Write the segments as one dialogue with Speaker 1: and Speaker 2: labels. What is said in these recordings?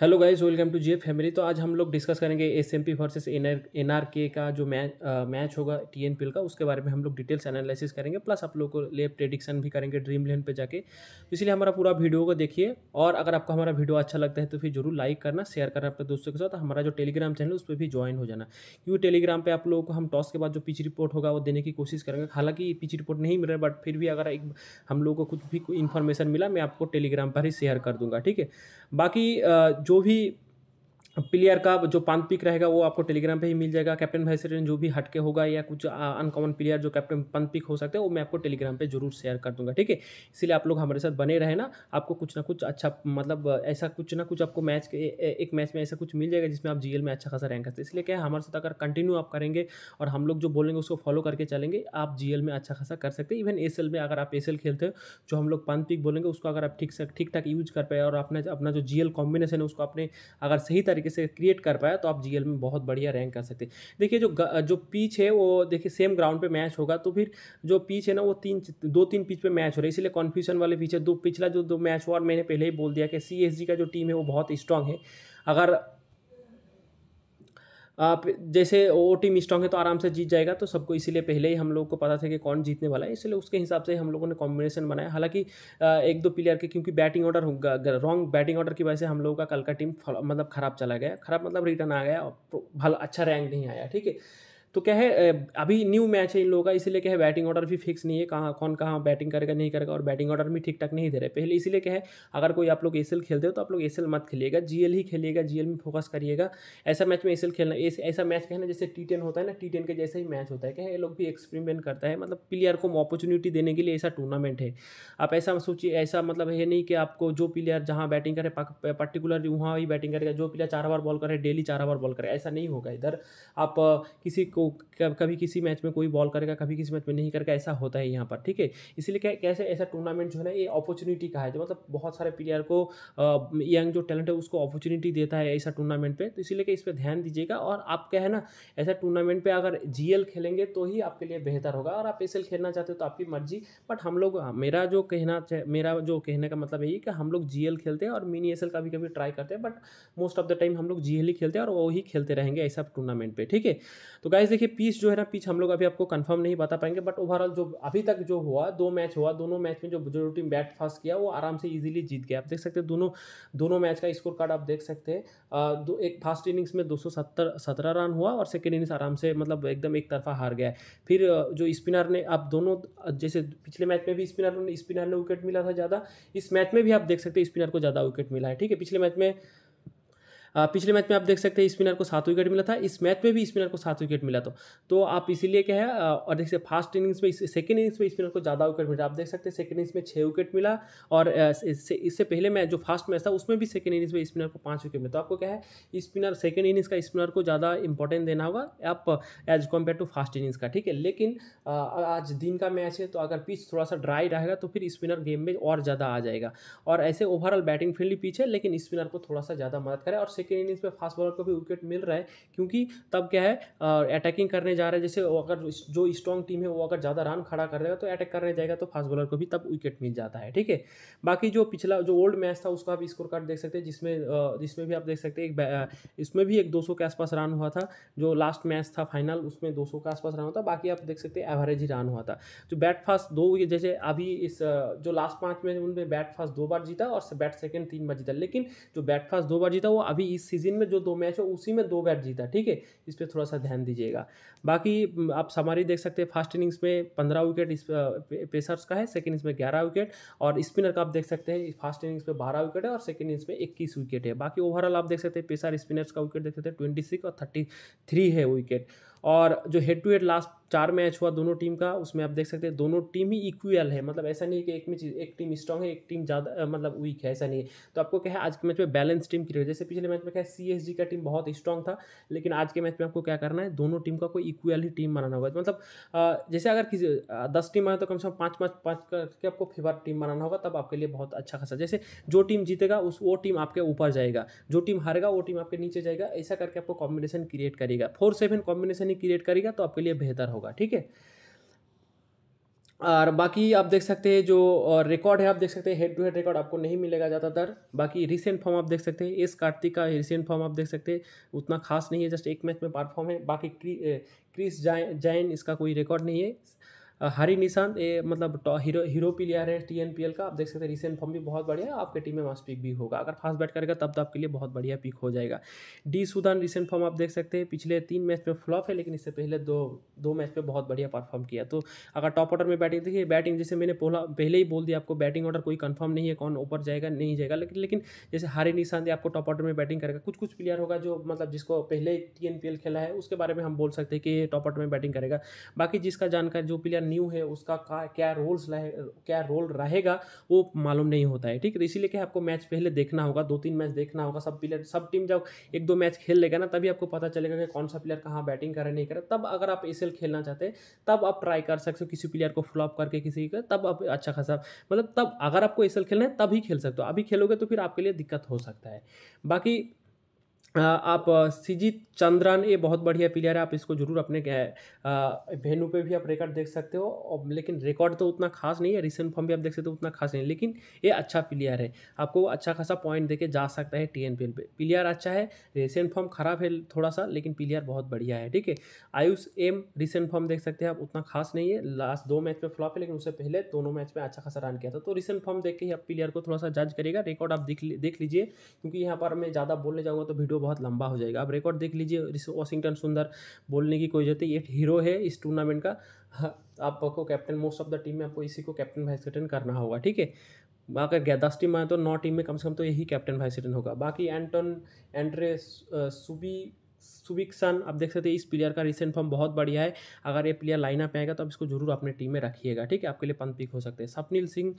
Speaker 1: hello guys welcome to G family तो आज हम लोग डिस्कस करेंगे S M P versus N R K का जो मैच मैच होगा टी एन पी का उसके बारे में हम लोग डिटेल्स एनालिसिस करेंगे प्लस आप लोगों को ले प्रेडिक्शन भी करेंगे ड्रीम लेन पे जाके तो इसलिए हमारा पूरा वीडियो को देखिए और अगर आपको हमारा वीडियो अच्छा लगता है तो फिर जरूर लाइक करना शेयर करना अपने दोस्तों के साथ हमारा जो टेलीग्राम चैनल उस पर भी ज्वाइन हो जाना क्योंकि टेलीग्राम पर आप लोगों को हम टॉस के बाद जो पिच रिपोर्ट होगा वो देने की कोशिश करेंगे हालांकि पिच रिपोर्ट नहीं मिल रहा है बट फिर भी अगर एक हम लोग को कुछ भी इन्फॉर्मेशन मिला मैं आपको टेलीग्राम पर ही शेयर कर दूँगा ठीक है बाकी जो भी प्लेयर का जो पान पिक रहेगा वो आपको टेलीग्राम पे ही मिल जाएगा कैप्टन भाई से जो भी हटके होगा या कुछ अनकॉमन प्लेयर जो कैप्टन पान पिक हो सकते हैं वो मैं आपको टेलीग्राम पे जरूर शेयर कर दूंगा ठीक है इसलिए आप लोग हमारे साथ बने रहे ना आपको कुछ ना कुछ अच्छा मतलब ऐसा कुछ ना कुछ आपको मैच एक मैच में ऐसा कुछ मिल जाएगा जिसमें आप जी में अच्छा खासा रैंक करते हैं इसलिए क्या हमारे साथ अगर कंटिन्यू आप करेंगे और हम लोग जो बोलेंगे उसको फॉलो करके चलेंगे आप जी में अच्छा खासा कर सकते हैं इवन एस में अगर आप एस खेलते हो जो हम लोग पान पिक बोलेंगे उसको अगर आप ठीक से ठीक ठाक यूज कर पाए और अपना अपना जो जी कॉम्बिनेशन है उसको अपने अगर सही तरीके से क्रिएट कर पाया तो आप जीएल में बहुत बढ़िया रैंक कर सकते हैं देखिए जो जो पीच है वो देखिए सेम ग्राउंड पे मैच होगा तो फिर जो पीच है ना वो तीन दो तीन पिच पे मैच हो रहा है इसलिए कन्फ्यूजन वाले पीछे दो पिछला जो दो मैच हुआ और मैंने पहले ही बोल दिया कि सी का जो टीम है वो बहुत स्ट्रांग है अगर आप जैसे वो टीम स्ट्रॉन्ग है तो आराम से जीत जाएगा तो सबको इसीलिए पहले ही हम लोग को पता था कि कौन जीतने वाला है इसलिए उसके हिसाब से हम लोगों ने कॉम्बिनेशन बनाया हालांकि एक दो प्लेयर के क्योंकि batting order wrong batting order की वजह से हम लोगों का कल का टीम मतलब खराब चला गया खराब मतलब रिटर्न आ गया भला अच्छा रैंक नहीं आया ठीक है तो क्या है अभी न्यू मैच है इन लोगों का इसीलिए क्या है बैटिंग ऑर्डर भी फिक्स नहीं है कहाँ कौन कहाँ बैटिंग करेगा नहीं करेगा और बैटिंग ऑर्डर भी ठीक ठाक नहीं दे रहे पहले इसीलिए क्या है अगर कोई आप लोग ए खेलते हो तो आप लोग ए मत खेलिएगा जी ही खेलिएगा जी में फोकस करिएगा ऐसा मैच में ए खेलना ऐसा मैच कहना जैसे टी होता है ना टी के जैसा ही मैच होता है क्या ये लोग भी एक्सपेरिमेंट करता है मतलब प्लेयर को अपॉर्चुनिटी देने के लिए ऐसा टूर्नामेंट है आप ऐसा सोचिए ऐसा मतलब है नहीं कि आपको जो प्लेयर जहाँ बैटिंग करे पर्टिकुलर वहाँ ही बैटिंग करेगा जो प्लेयर चार बार बॉल करे डेली चार बार बॉल करे ऐसा नहीं होगा इधर आप किसी को कभी किसी मैच में कोई बॉल करेगा कभी किसी मैच में नहीं करेगा ऐसा होता है यहाँ पर ठीक है इसीलिए क्या कैसे ऐसा टूर्नामेंट जो है ना ये अपॉर्चुनिटी का है जो मतलब बहुत सारे प्लेयर को यंग जो टैलेंट है उसको अपॉर्चुनिटी देता है ऐसा टूर्नामेंट पे तो इसीलिए कि इस पर ध्यान दीजिएगा और आप क्या है ना ऐसा टूर्नामेंट पर अगर जी खेलेंगे तो ही आपके लिए बेहतर होगा और आप एसएल खेलना चाहते हो तो आपकी मर्जी बट हम लोग हाँ, मेरा जो कहना मेरा जो कहने का मतलब यही कि हम लोग जी खेलते हैं और मिनी एस कभी कभी ट्राई करते हैं but most of the time हम लोग जी ही खेलते हैं और वही खेलते रहेंगे ऐसा टूर्नामेंट पर ठीक है तो गाइज गाइज देखिए पीस जो है ना पीच हम लोग अभी आपको कंफर्म नहीं बता पाएंगे बट ओवरऑल जो अभी तक जो हुआ दो मैच हुआ दोनों मैच में जो जो टीम बैट फर्स्ट किया वो आराम से इजीली जीत गया आप देख सकते हैं दोनों दोनों मैच का स्कोर कार्ड आप देख सकते हैं दो एक फर्स्ट इनिंग्स में दो सौ सत्तर सत्रह रन हुआ और सेकेंड इनिंग्स आराम से मतलब एकदम एक तरफा हार गया फिर जो स्पिनर ने आप दोनों जैसे पिछले मैच में भी स्पिनर ने स्पिनर ने विकेट मिला था ज़्यादा इस मैच में भी आप देख सकते हैं स्पिनर को ज़्यादा विकेट मिला है ठीक है पिछले मैच में पिछले मैच में आप देख सकते हैं स्पिनर को सात विकेट मिला था इस मैच में भी स्पिनर को सात विकेट मिला तो तो आप इसीलिए क्या है और देखिए फास्ट इनिंग्स में सेकेंड इनिंग्स में स्पिनर को ज़्यादा विकेट मिला आप देख सकते हैं सेकेंड इनिंग्स में छः विकेट मिला और इससे पहले मैच जो फास्ट मैच था उसमें भी सेकेंड इनिंग्स में स्पिनर को पाँच विकेट मिला तो आपको क्या है स्पिनर सेकेंड इनिंग्स का स्पिनर को ज़्यादा इंपॉर्टेंट देना होगा आप as compare to fast innings का ठीक है लेकिन आज दिन का मैच है तो अगर पिच थोड़ा सा ड्राई रहेगा तो फिर स्पिनर गेम में और ज़्यादा आ जाएगा और ऐसे ओवरऑल बैटिंग फील्ड पिच है लेकिन स्पिनर को थोड़ा सा ज़्यादा मदद करे और सेकेंड इनिंग्स में फास्ट बॉलर को भी विकेट मिल रहा है क्योंकि तब क्या है अटैकिंग करने जा रहा है जैसे अगर जो स्ट्रॉन्ग टीम है वो अगर ज़्यादा रन खड़ा कर देगा तो अटैक करने जाएगा तो फास्ट बॉलर को भी तब विकेट मिल जाता है ठीक है बाकी जो पिछला जो ओल्ड मैच था उसका आप स्कोर कार्ड देख सकते हैं जिसमें जिसमें भी आप देख सकते हैं एक इसमें भी एक दो के आसपास रन हुआ था जो लास्ट मैच था फाइनल उसमें दो के आसपास रन हुआ था बाकी आप देख सकते हैं एवरेज ही रन हुआ था जो बैट फास्ट दो जैसे अभी इस जो लास्ट पाँच मैच उनमें बैट फास्ट दो बार जीता और बैट सेकेंड तीन बार जीता लेकिन जो बैट फास्ट दो बार जीता वो अभी अभी इस सीज़न में जो दो मैच है उसी में दो बैट जीता ठीक है इस पर थोड़ा सा ध्यान दीजिएगा बाकी आप समारी देख सकते हैं फर्स्ट इनिंग्स में पंद्रह विकेट इस पेसर्स का है सेकेंड इनिंग्स में ग्यारह विकेट और स्पिनर का आप देख सकते हैं फर्स्ट इनिंग्स में बारह विकेट है और सेकेंड इनिंग्स में इक्कीस विकेट है बाकी ओवरऑल आप देख सकते हैं पेसर स्पिनर्स का विकेट देख सकते हैं ट्वेंटी सिक्स और थर्टी थ्री है विकेट और जो हेड टू हेड लास्ट चार मैच हुआ दोनों टीम का उसमें आप देख सकते हैं दोनों टीम ही इक्वल है मतलब ऐसा नहीं है कि एक में एक टीम स्ट्रांग है एक टीम ज़्यादा मतलब वीक है ऐसा नहीं है तो आपको क्या है आज के मैच में बैलेंस टीम की जैसे पिछले मैच में क्या है सी का टीम बहुत स्ट्रांग था लेकिन आज के मैच में आपको क्या करना है दोनों टीम का कोई इक्वल ही टीम बनाना होगा मतलब जैसे अगर किसी दस टीम आए तो कम से कम पाँच पाँच पाँच करके आपको फेवर टीम बनाना होगा तब आपके लिए बहुत अच्छा खासा जैसे जो टीम जीतेगा उस वो टीम आपके ऊपर जाएगा जो टीम हारेगा वो टीम आपके नीचे जाएगा ऐसा करके आपको कॉम्बिनेशन क्रिएट करेगा फोर सेवन कॉम्बिनेशन नहीं क्रिएट करेगा तो आपके लिए बेहतर होगा ठीक है और बाकी आप देख सकते हैं जो रिकॉर्ड है आप देख सकते हैं हेड टू हेड रिकॉर्ड आपको नहीं मिलेगा ज़्यादातर बाकी रिसेंट फॉर्म आप देख सकते हैं इस कार्तिक का रिसेंट फॉर्म आप देख सकते हैं उतना खास नहीं है जस्ट एक मैच में परफॉर्म है बाकी क्रिस जाय जैन इसका कोई रिकॉर्ड नहीं है हरी निशांत ये मतलब हीरो हीरो प्लेयर है टी एन पी एल का आप देख सकते हैं रिसेंट फॉर्म भी बहुत बढ़िया है आपके टीम में मस्ट पिक भी होगा अगर फास्ट बैट करेगा तब तो आपके लिए बहुत बढ़िया पिक हो जाएगा डी सुदान रिसेंट फॉर्म आप देख सकते हैं पिछले तीन मैच में फ्लॉप है लेकिन इससे पहले दो दो मैच में बहुत बढ़िया परफॉर्म किया तो अगर टॉप ऑर्डर में बैटिंग देखिए बैटिंग जैसे मैंने पहले ही बोल दिया आपको बैटिंग ऑर्डर कोई कन्फर्म नहीं है कौन ऊपर जाएगा नहीं जाएगा लेकिन लेकिन जैसे हारी निशांत आपको टॉप ऑर्डर में बैटिंग करेगा कुछ कुछ प्लेयर होगा जो मतलब जिसको पहले टी खेला है उसके बारे में हम बोल सकते हैं कि टॉप ऑर्डर में बैटिंग करेगा बाकी जिसका जानकारी जो प्लेयर न्यू है उसका क्या रोल्स रहे क्या रोल रहेगा वो मालूम नहीं होता है ठीक है इसीलिए क्या आपको मैच पहले देखना होगा दो तीन मैच देखना होगा सब प्लेयर सब टीम जब एक दो मैच खेल लेगा ना तभी आपको पता चलेगा कि कौन सा प्लेयर कहाँ बैटिंग करे नहीं करे तब अगर आप एस खेलना चाहते हैं तब आप ट्राई कर सकते हो किसी प्लेयर को फ्लॉप करके किसी का तब आप अच्छा खासा मतलब तब अगर आपको एस खेलना है तभी खेल सकते हो अभी खेलोगे तो फिर आपके लिए दिक्कत हो सकता है बाकी आप सिजीत चंद्रन ये बहुत बढ़िया प्लेयर है आप इसको जरूर अपने वेन्यू पे भी आप रिकॉर्ड देख सकते हो और लेकिन रिकॉर्ड तो उतना खास नहीं है रिसेंट फॉर्म भी आप देख सकते हो उतना खास नहीं लेकिन ये अच्छा प्लेयर है आपको अच्छा खासा पॉइंट देके जा सकता है टी एन पे प्लेयर अच्छा है रिसेंट फॉर्म खराब है थोड़ा सा लेकिन प्लेयर बहुत बढ़िया है ठीक है आयुष एम रिसेंट फॉर्म देख सकते हैं आप उतना खास नहीं है लास्ट दो मैच में फ्लॉप है लेकिन उससे पहले दोनों मैच में अच्छा खासा रन किया था तो रिसेंट फॉर्म देख के ही आप प्लेयर को थोड़ा सा जज करेगा रिकॉर्ड आप देख लीजिए क्योंकि यहाँ पर मैं ज़्यादा बोलने जाऊँगा तो वीडियो वीडियो बहुत लंबा हो जाएगा आप रिकॉर्ड देख लीजिए वॉशिंगटन सुंदर बोलने की कोई जरूरत है ये हीरो है इस टूर्नामेंट का हाँ, आपको captain most of the team में आपको इसी को कैप्टन वाइस कैप्टन करना होगा ठीक है अगर दस टीम आए तो नौ टीम में कम से कम तो यही कैप्टन वाइस कैप्टन होगा बाकी एंटन एंड्रे सुबी सुविक सन आप देख सकते हैं इस प्लेयर का रिसेंट फॉर्म बहुत बढ़िया है अगर ये प्लेयर लाइन अप आएगा तो आप इसको जरूर अपने टीम में रखिएगा ठीक है आपके लिए पंथ पिक हो सकते हैं सपनील सिंह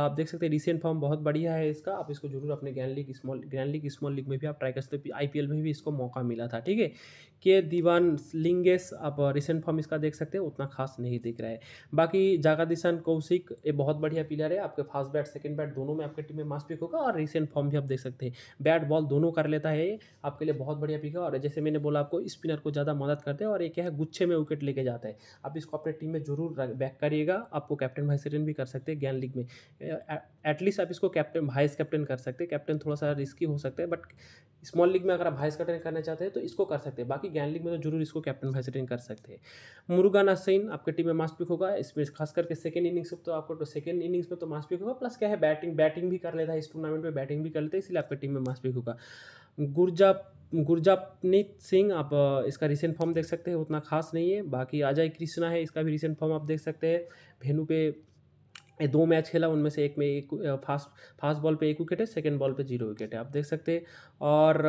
Speaker 1: आप देख सकते हैं रिसेंट फॉर्म बहुत बढ़िया है इसका आप इसको जरूर अपने grand league small grand league small league में भी आप ट्राई कर सकते हो आई में भी इसको मौका मिला था ठीक है के दीवान लिंगेस आप रिसेंट फॉर्म इसका देख सकते हैं उतना खास नहीं दिख रहा है बाकी जागादिशान कौशिक ये बहुत बढ़िया प्लेयर है आपके फास्ट बैट सेकेंड बैट दोनों में आपके टीम में मास्ट पिक होगा और रिसेंट फॉर्म भी आप देख सकते हैं बैट बॉल दोनों कर लेता है आपके लिए बहुत बढ़िया पिक है और जैसे मैंने बोला बॉल आपको स्पिनर को ज़्यादा मदद करते हैं और एक है गुच्छे में विकेट लेके जाता है आप इसको अपने टीम में जरूर बैक करिएगा आपको कैप्टन वाइस कैप्टन भी कर सकते हैं ज्ञान लीग में एटलीस्ट आप इसको कैप्टन वाइस कैप्टन कर सकते हैं कैप्टन थोड़ा सा रिस्की हो सकता है बट स्मॉल लीग में अगर आप वाइस कैप्टन करना चाहते हैं तो इसको कर सकते हैं बाकी ज्ञान लीग में तो जरूर इसको कैप्टन वाइस कैप्टन कर सकते हैं मुर्गा नासिन आपके टीम में मास्ट पिक होगा इसमें खास करके सेकेंड इनिंग्स में तो आपको तो सेकेंड इनिंग्स में तो मास्ट पिक होगा प्लस क्या है बैटिंग बैटिंग भी कर लेता है इस टूर्नामेंट में बैटिंग भी कर लेते हैं इसलिए आपके टीम में मास्ट पिक होगा गुर्जा गुरजापनीत सिंह आप इसका रिसेंट फॉर्म देख सकते हैं उतना खास नहीं है बाकी अजय कृष्णा है इसका भी रिसेंट फॉर्म आप देख सकते हैं भेनू पे ये दो मैच खेला उनमें से एक में एक फास्ट फास्ट बॉल पे एक विकेट है सेकंड बॉल पे जीरो विकेट है आप देख सकते हैं और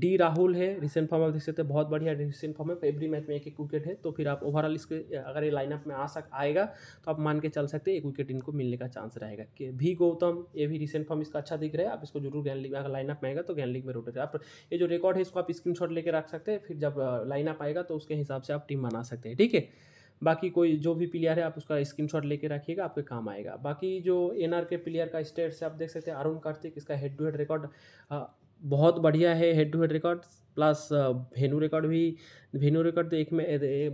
Speaker 1: डी राहुल है रिसेंट फॉर्म आप देख सकते हैं बहुत बढ़िया रिसेंट फॉर्म है एवरी मैच में एक एक विकेट है तो फिर आप ओवरऑल इसके अगर ये लाइनअप में आ सक आएगा तो आप मान के चल सकते हैं एक विकेट इनको मिलने का चांस रहेगा कि भी गौतम ये भी रिसेंट फॉर्म इसका अच्छा दिख रहा है आप इसको जरूर गैन लीग अगर लाइनअप में आएगा तो गैन लीग में रोटेट आप ये जो रिकॉर्ड है इसको आप स्क्रीन लेके रख सकते हैं फिर जब लाइनअप आएगा तो उसके हिसाब से आप टीम बना सकते हैं ठीक है बाकी कोई जो भी प्लेयर है आप उसका स्क्रीनशॉट लेके रखिएगा आपके काम आएगा बाकी जो एनआर के प्लेयर का स्टेट्स आप देख सकते हैं अरुण कार्तिक इसका हेड टू हेड रिकॉर्ड बहुत बढ़िया है head to head record plus venue record भी भेनू रिकॉर्ड तो एक में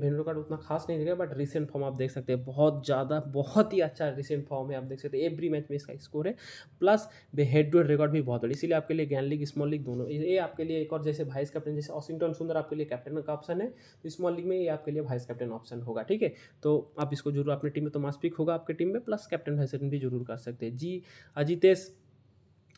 Speaker 1: भेनू रिकॉर्ड उतना खास नहीं दिखा बट रिसेंट फॉर्म आप देख सकते हैं बहुत ज़्यादा बहुत ही अच्छा रिसेंट फॉर्म है आप देख सकते हैं एवरी मैच में इसका स्कोर है plus head to head record भी बहुत बड़ी इसीलिए आपके लिए गैन लीग स्मॉल लीग दोनों ये आपके लिए एक और जैसे वाइस कैप्टन जैसे वॉशिंगटन सुंदर आपके लिए कैप्टन का ऑप्शन है तो स्मॉल लीग में ये आपके लिए वाइस कैप्टन ऑप्शन होगा ठीक है तो आप इसको जरूर अपनी टीम में तो मास्पिक होगा आपकी टीम में प्लस कैप्टन वाइस कैप्टन भी जरूर कर सकते हैं जी अजितेश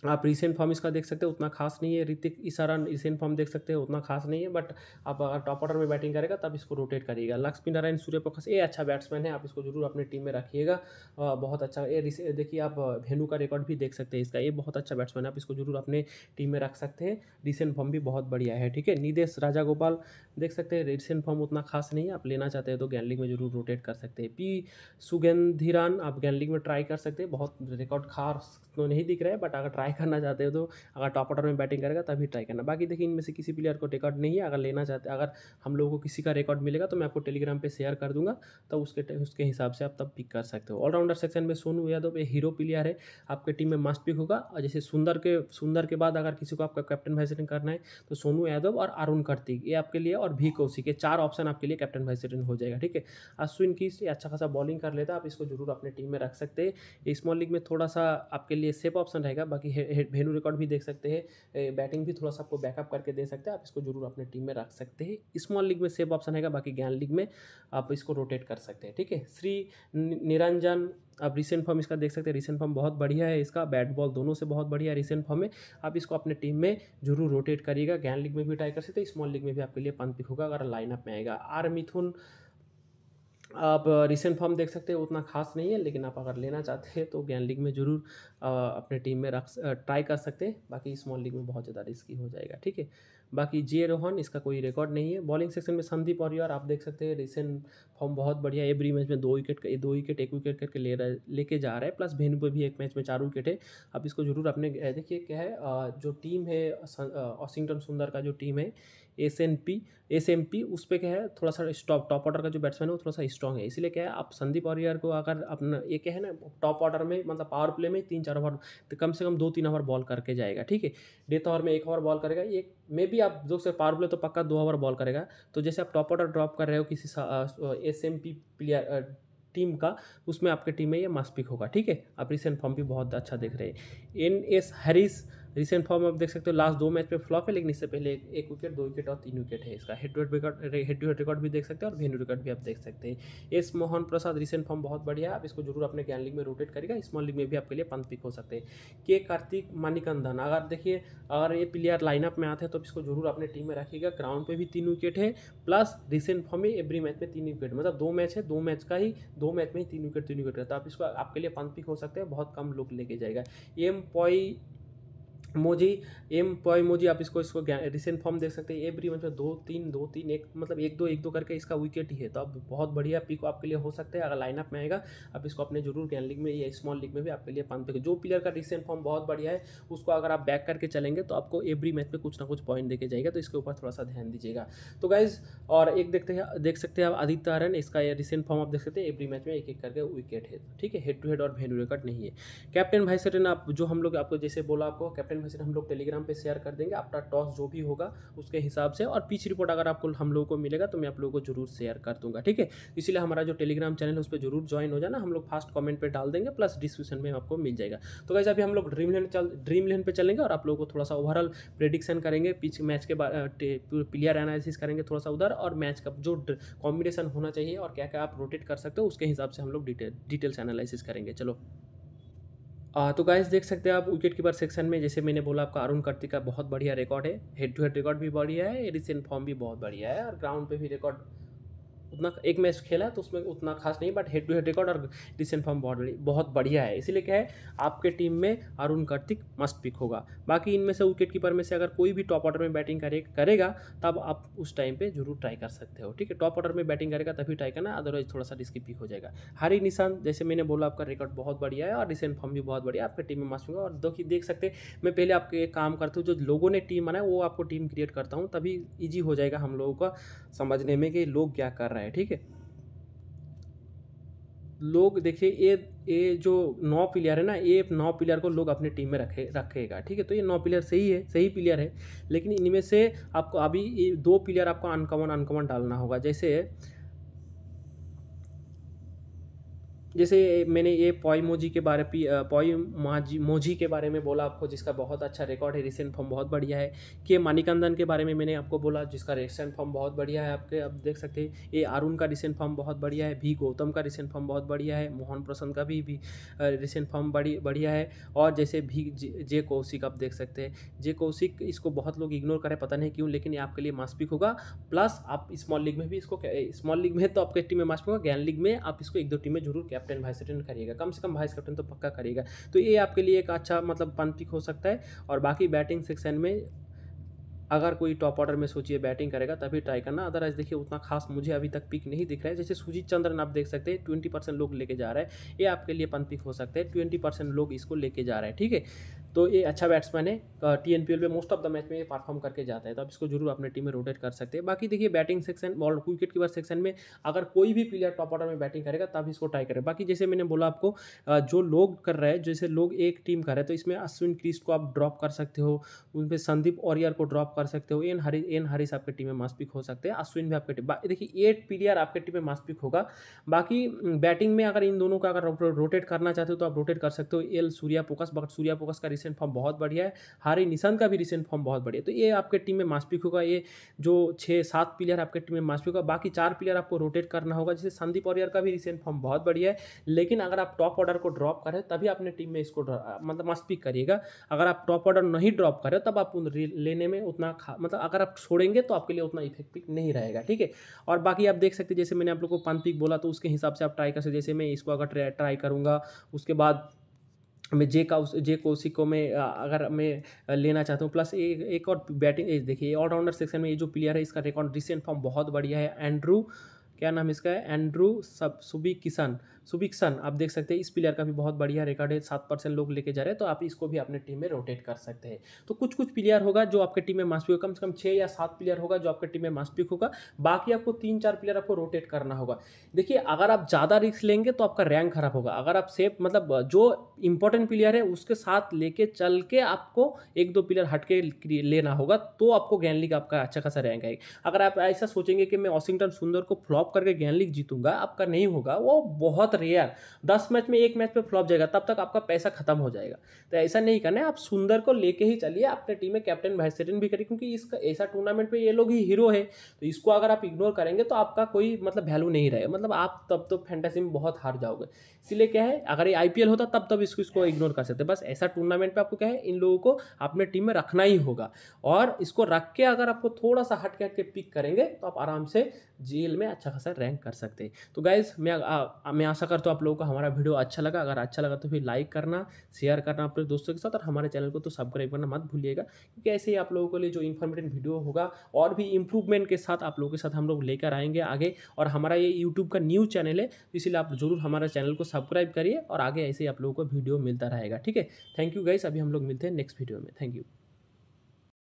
Speaker 1: आप रिसेंट फॉर्म इसका देख सकते हो उतना खास नहीं है ऋतिक इशारा रिसेंट फॉर्म देख सकते हो उतना खास नहीं है बट आप अगर टॉप ऑर्डर में बैटिंग करेगा तब इसको रोटेट करिएगा लक्ष्मी नारायण सूर्यप्रकाश ये अच्छा बैट्समैन है आप इसको जरूर अपनी टीम में रखिएगा बहुत अच्छा ये देखिए आप भेनू का रिकॉर्ड भी देख सकते हैं इसका ये बहुत अच्छा बैट्समैन है आप इसको जरूर अपने टीम में रख सकते हैं रिसेंट फॉर्म भी बहुत बढ़िया है ठीक है निदेश राजा गोपाल देख सकते हैं रिसेंट फॉर्म उतना खास नहीं है आप लेना चाहते हैं तो गैनलिंग में जरूर रोटेट कर सकते हैं पी सुगंधिरान आप गैनलिंग में ट्राई कर सकते हैं बहुत रिकॉर्ड खास तो नहीं दिख रहा है बट अगर ट्राई ट्राई करना चाहते हो तो अगर टॉप ऑर्डर में बैटिंग करेगा तभी ट्राई करना बाकी देखिए इनमें से किसी प्लेयर को रिकॉर्ड नहीं है अगर लेना चाहते अगर हम लोगों को किसी का रिकॉर्ड मिलेगा तो मैं आपको टेलीग्राम पर शेयर कर दूंगा तो उसके उसके हिसाब से आप तब पिक कर सकते हो ऑलराउंडर सेक्शन में सोनू यादव ये हीरो प्लेयर है आपके टीम में मस्ट पिक होगा और जैसे सुंदर के सुंदर के बाद अगर किसी को आपका कैप्टन वाइस करना है तो सोनू यादव और अरुण कार्तिक ये आपके लिए और भी कौशिक के चार ऑप्शन आपके लिए कैप्टन वाइस हो जाएगा ठीक है अश्विन की अच्छा खासा बॉलिंग कर लेता आप इसको जरूर अपने टीम में रख सकते हैं स्मॉल लीग में थोड़ा सा आपके लिए सेफ ऑप्शन रहेगा बाकी हेनू रिकॉर्ड भी देख सकते हैं बैटिंग भी थोड़ा सा आपको बैकअप करके दे सकते हैं आप इसको जरूर अपने टीम में रख सकते हैं स्मॉल लीग में सेफ ऑप्शन है बाकी ज्ञान लीग में आप इसको रोटेट कर सकते हैं ठीक है श्री निरंजन आप रिसेंट फॉर्म इसका देख सकते हैं रिसेंट फॉर्म बहुत बढ़िया है इसका बैट बॉल दोनों से बहुत बढ़िया है रिसेंट फॉर्म में आप इसको अपने टीम में जरूर रोटेट करिएगा ज्ञान लीग में भी ट्राई कर सकते हैं स्मॉल लीग में भी आपके लिए पंथ पिक होगा अगर लाइनअप में आएगा आर मिथुन आप रिसेंट फॉर्म देख सकते हो उतना खास नहीं है लेकिन आप अगर लेना चाहते हैं तो ज्ञान लीग में ज़रूर अपने टीम में रख ट्राई कर सकते हैं बाकी स्मॉल लीग में बहुत ज़्यादा रिस्की हो जाएगा ठीक है बाकी जे रोहन इसका कोई रिकॉर्ड नहीं है बॉलिंग सेक्शन में संदीप और आप देख सकते हैं रिसेंट फॉर्म बहुत बढ़िया एवरी मैच में दो विकेट दो विकेट एक विकेट करके ले रहा लेके जा रहा है प्लस भेनू पर भी एक मैच में चार विकेट है आप इसको जरूर अपने देखिए क्या है जो टीम है वॉशिंगटन सुंदर का जो टीम है S N P S M P उस पर क्या है थोड़ा सा स्टॉप टॉप ऑर्डर का जो बैट्समैन है वो थोड़ा सा स्ट्रॉन्ग है इसलिए क्या है आप संदीप वारियर को अगर अपना ये क्या है ना टॉप ऑर्डर में मतलब पावर प्ले में तीन चार ओवर तो कम से कम दो तीन ओवर बॉल करके जाएगा ठीक है डेथ ओवर में एक ओवर बॉल करेगा एक मे भी आप जो से पावर प्ले तो पक्का दो ओवर बॉल करेगा तो जैसे आप टॉप ऑर्डर ड्रॉप कर रहे हो किसी S M P player team का उसमें आपके टीम में ये मास्पिक होगा ठीक है आप रिसेंट फॉर्म भी बहुत अच्छा देख रहे हैं N S Harris recent form आप देख सकते हो लास्ट दो मैच में फ्लॉप है लेकिन इससे पहले एक विकेट दो विकेट और तीन विकेट है इसका head to head record head to head record भी देख सकते हैं और वेन्यू रिकॉर्ड भी आप देख सकते हैं S Mohan Prasad recent form बहुत बढ़िया है आप इसको जरूर अपने ज्ञान लीग में रोटेट करेगा स्मॉल लीग में भी आपके लिए पंथ पिक हो सकते हैं के कार्तिक मानिकंदन अगर देखिए अगर ये प्लेयर लाइनअप में आते हैं तो इसको जरूर अपने टीम में रखिएगा ग्राउंड पर भी तीन विकेट है प्लस रिसेंट फॉर्म में एवरी मैच में तीन विकेट मतलब दो मैच है दो मैच का ही दो मैच में ही तीन विकेट तीन विकेट रहता है आप इसको आपके लिए पंथ पिक हो सकते हैं बहुत कम लोग लेके जाएगा एम पॉई मोजी एम पॉय मोजी आप इसको इसको रिसेंट फॉर्म देख सकते हैं एवरी मतलब दो तीन दो तीन एक मतलब एक दो एक दो करके इसका विकेट ही है तो अब बहुत बढ़िया पिक आपके लिए हो सकता है अगर लाइनअप में आएगा आप इसको अपने जरूर ग्रैंड लीग में या स्मॉल लीग में भी आपके लिए पाँच पे जो प्लेयर का रिसेंट फॉर्म बहुत बढ़िया है उसको अगर आप बैक करके चलेंगे तो आपको एवरी मैच में कुछ ना कुछ पॉइंट देके जाएगा तो इसके ऊपर थोड़ा सा ध्यान दीजिएगा तो गाइज और एक देखते हैं देख सकते हैं आप आदित्य आर्यन इसका रिसेंट फॉर्म आप देख सकते हैं एवरी मैच में एक एक करके विकेट है ठीक है हेड टू हेड और वेन्यू रिकॉर्ड नहीं है कैप्टन भाई सरन आप जो हम लोग आपको जैसे बोला आपको कैप्टन मैसेज हम लोग टेलीग्राम पे शेयर कर देंगे आपका टॉस जो भी होगा उसके हिसाब से और पिच रिपोर्ट अगर आपको हम लोगों को मिलेगा तो मैं आप लोगों को जरूर शेयर कर दूंगा ठीक है इसीलिए हमारा जो टेलीग्राम चैनल है उस पर जरूर ज्वाइन हो जाना हम लोग फास्ट कॉमेंट पर डाल देंगे प्लस डिस्क्रिप्शन में आपको मिल जाएगा तो कैसे अभी हम लोग ड्रीम लैंड चल ड्रीम लैंड पर चलेंगे और आप लोगों को थोड़ा सा ओवरऑल प्रेडिक्शन करेंगे पिच मैच के प्लेयर एनालिसिस करेंगे थोड़ा सा उधर और मैच का जो कॉम्बिनेशन होना चाहिए और क्या क्या आप रोटेट कर सकते हो उसके हिसाब से हम लोग डिटेल डिटेल्स एनालिसिस करेंगे चलो आ, तो गाइस देख सकते हैं आप विकेट कीपर सेक्शन में जैसे मैंने बोला आपका अरुण कार्तिक का बहुत बढ़िया रिकॉर्ड है हेड टू हेड रिकॉर्ड भी बढ़िया है रिसेंट फॉर्म भी बहुत बढ़िया है और ग्राउंड पे भी रिकॉर्ड उतना एक मैच खेला तो उसमें उतना खास नहीं but head to head record और रिसेंट फॉर्म बहुत बहुत बढ़िया है इसीलिए क्या है आपके टीम में अरुण कार्तिक मस्ट पिक होगा बाकी इनमें से विकेट कीपर में से अगर कोई भी टॉप ऑर्डर में बैटिंग करे करेगा तब आप उस टाइम पे जरूर ट्राई कर सकते हो ठीक है टॉप ऑर्डर में बैटिंग करेगा तभी ट्राई करना अदरवाइज थोड़ा सा रिस्की पिक हो जाएगा हरी निशान जैसे मैंने बोला आपका रिकॉर्ड बहुत बढ़िया है और रिसेंट फॉर्म भी बहुत बढ़िया आपके टीम में मस्ट होगा और दो देख सकते मैं पहले आपके एक काम करता हूँ जो लोगों ने टीम बनाया वो आपको टीम क्रिएट करता हूँ तभी ईजी हो जाएगा हम लोगों का समझने में कि लोग क्या कर रहा है ठीक है लोग देखिए ये ये जो नौ प्लेयर है ना ये नौ प्लेयर को लोग अपने टीम में रखे रखेगा ठीक है तो ये नौ प्लेयर सही है सही प्लेयर है लेकिन इनमें से आपको अभी दो प्लेयर आपको अनकॉमन अनकॉमन डालना होगा जैसे जैसे मैंने ये पॉय मोजी के बारे पॉय माजी मोजी के बारे में बोला आपको जिसका बहुत अच्छा रिकॉर्ड है रिसेंट फॉर्म बहुत बढ़िया है के मानिकंदन के बारे में मैंने आपको बोला जिसका रिसेंट फॉर्म बहुत बढ़िया है आपके अब देख सकते हैं ये अरुण का रिसेंट फॉर्म बहुत बढ़िया है भी गौतम का रिसेंट फॉर्म बहुत बढ़िया है मोहन प्रसन्न का भी, भी रिसेंट फॉर्म बड़ी बढ़िया है और जैसे भी जे कौशिक आप देख सकते हैं जे कौशिक इसको बहुत लोग इग्नोर करें पता नहीं क्यों लेकिन ये आपके लिए मास्पिक होगा प्लस आप स्मॉल लीग में भी इसको स्मॉल लीग में तो आपके टीम में मास्पिक होगा ज्ञान लीग में आप इसको एक दो टीम में जरूर कैप कैप्टन वाइस कैप्टन करिएगा कम से कम वाइस कैप्टन तो पक्का करिएगा तो ये आपके लिए एक अच्छा मतलब पन पिक हो सकता है और बाकी बैटिंग सेक्शन में अगर कोई टॉप ऑर्डर में सोचिए बैटिंग करेगा तभी ट्राई करना अदरवाइज देखिए उतना खास मुझे अभी तक पिक नहीं दिख रहा है जैसे सुजीत चंद्रन आप देख सकते हैं ट्वेंटी परसेंट लोग लेके जा रहा है ये आपके लिए पन पिक हो सकता है ट्वेंटी परसेंट लोग इसको लेके जा रहे हैं ठीक है तो ये अच्छा बैट्समैन है टी एन में मोस्ट ऑफ द मैच में ये परफॉर्म करके जाता है तो आप इसको जरूर अपने टीम में रोटेट कर सकते हैं बाकी देखिए batting section ball wicket keeper section में अगर कोई भी प्लेयर टॉप ऑर्डर में बैटिंग करेगा तब इसको ट्राई करें बाकी जैसे मैंने बोला आपको जो लोग कर रहे हैं जैसे लोग एक टीम कर रहे हैं तो इसमें अश्विन क्रिस्ट को आप ड्रॉप कर सकते हो उन पर संदीप औरियर को ड्रॉप कर सकते हो एन हरी एन हरीस आपके टीम में मास्पिक हो सकते हैं अश्विन भी आपके टीम देखिए एट प्लेयर आपके टीम में मास्पिक होगा बाकी बैटिंग में अगर इन दोनों का अगर रोटेट करना चाहते हो तो आप रोटेट कर सकते हो एल सूर्या पोकस बट सूर्या पोकस का रिसेंट फॉर्म बहुत बढ़िया है हारी निशान का भी रिसेंट फॉर्म बहुत बढ़िया तो ये आपके टीम में मास्पिक होगा ये जो छः सात प्लेयर आपके टीम में मास्पिक होगा बाकी चार प्लेयर आपको रोटेट करना होगा जैसे संदीप और का भी रिसेंट फॉर्म बहुत बढ़िया है लेकिन अगर आप टॉप ऑर्डर को ड्रॉप करें तभी अपने टीम में इसको मतलब मास्पिक करिएगा अगर आप टॉप ऑर्डर नहीं ड्रॉप करें तब आप उन लेने में उतना मतलब अगर आप छोड़ेंगे तो आपके लिए उतना इफेक्टिव नहीं रहेगा ठीक है और बाकी आप देख सकते हैं जैसे मैंने आप लोग को पान पिक बोला तो उसके हिसाब से आप ट्राई कर सकते जैसे मैं इसको अगर ट्राई करूंगा उसके बाद मैं जे काउस जे कोसी को मैं अगर मैं लेना चाहता हूँ प्लस एक एक और बैटिंग देखिए ऑलराउंडर सेक्शन में ये जो प्लेयर है इसका रिकॉर्ड रिसेंट फॉर्म बहुत बढ़िया है एंड्रू क्या नाम इसका है एंड्रू सब सुबी किशन सुबिक्सन आप देख सकते हैं इस प्लेयर का भी बहुत बढ़िया रिकॉर्ड है सात परसेंट लोग लेके जा रहे हैं तो आप इसको भी अपने टीम में रोटेट कर सकते हैं तो कुछ कुछ प्लेयर होगा जो आपके टीम में मास्पिक होगा कम से कम छः या सात प्लेयर होगा जो आपके टीम में मास्पिक होगा बाकी आपको तीन चार प्लेयर आपको रोटेट करना होगा देखिए अगर आप ज़्यादा रिस्क लेंगे तो आपका रैंक खराब होगा अगर आप सेफ मतलब जो इंपॉर्टेंट प्लेयर है उसके साथ लेके चल के आपको एक दो प्लेयर हट के लेना होगा तो आपको गैन लीग आपका अच्छा खासा रैंक आएगा अगर आप ऐसा सोचेंगे कि मैं वॉशिंगटन सुंदर को फ्लॉप करके गैन लीग जीतूंगा आपका नहीं होगा वो बहुत रेयर दस मैच में एक मैच में फ्लॉप जाएगा तब तक आपका पैसा खत्म हो जाएगा तो ऐसा नहीं करना है आप सुंदर को लेके ही चलिए अपने टीम में कैप्टन वाइस कैप्टन भी करिए क्योंकि इसका ऐसा टूर्नामेंट में ये लोग ही हीरो है तो इसको अगर आप इग्नोर करेंगे तो आपका कोई मतलब वैल्यू नहीं रहेगा मतलब आप तब तो फैंटेसी में बहुत हार जाओगे इसलिए क्या है अगर ये आई होता तब तब तो इसको इसको इग्नोर कर सकते बस ऐसा टूर्नामेंट पर आपको क्या है इन लोगों को अपने टीम में रखना ही होगा और इसको रख के अगर आपको थोड़ा सा हट के हट पिक करेंगे तो आप आराम से जेल में अच्छा खासा रैंक कर सकते हैं तो गाइज मैं आ, मैं आशा आशा करता हूँ आप लोगों को हमारा वीडियो अच्छा लगा अगर अच्छा लगा तो फिर लाइक करना शेयर करना अपने दोस्तों के साथ और हमारे चैनल को तो सब्सक्राइब करना मत भूलिएगा क्योंकि ऐसे ही आप लोगों के लिए जो इन्फॉर्मेटिव वीडियो होगा और भी इम्प्रूवमेंट के साथ आप लोगों के साथ हम लोग लेकर आएंगे आगे और हमारा ये यूट्यूब का न्यूज़ चैनल है तो इसीलिए आप जरूर हमारे चैनल को सब्सक्राइब करिए और आगे ऐसे ही आप लोगों को वीडियो मिलता रहेगा ठीक है थैंक यू गाइस अभी हम लोग मिलते हैं नेक्स्ट वीडियो में थैंक यू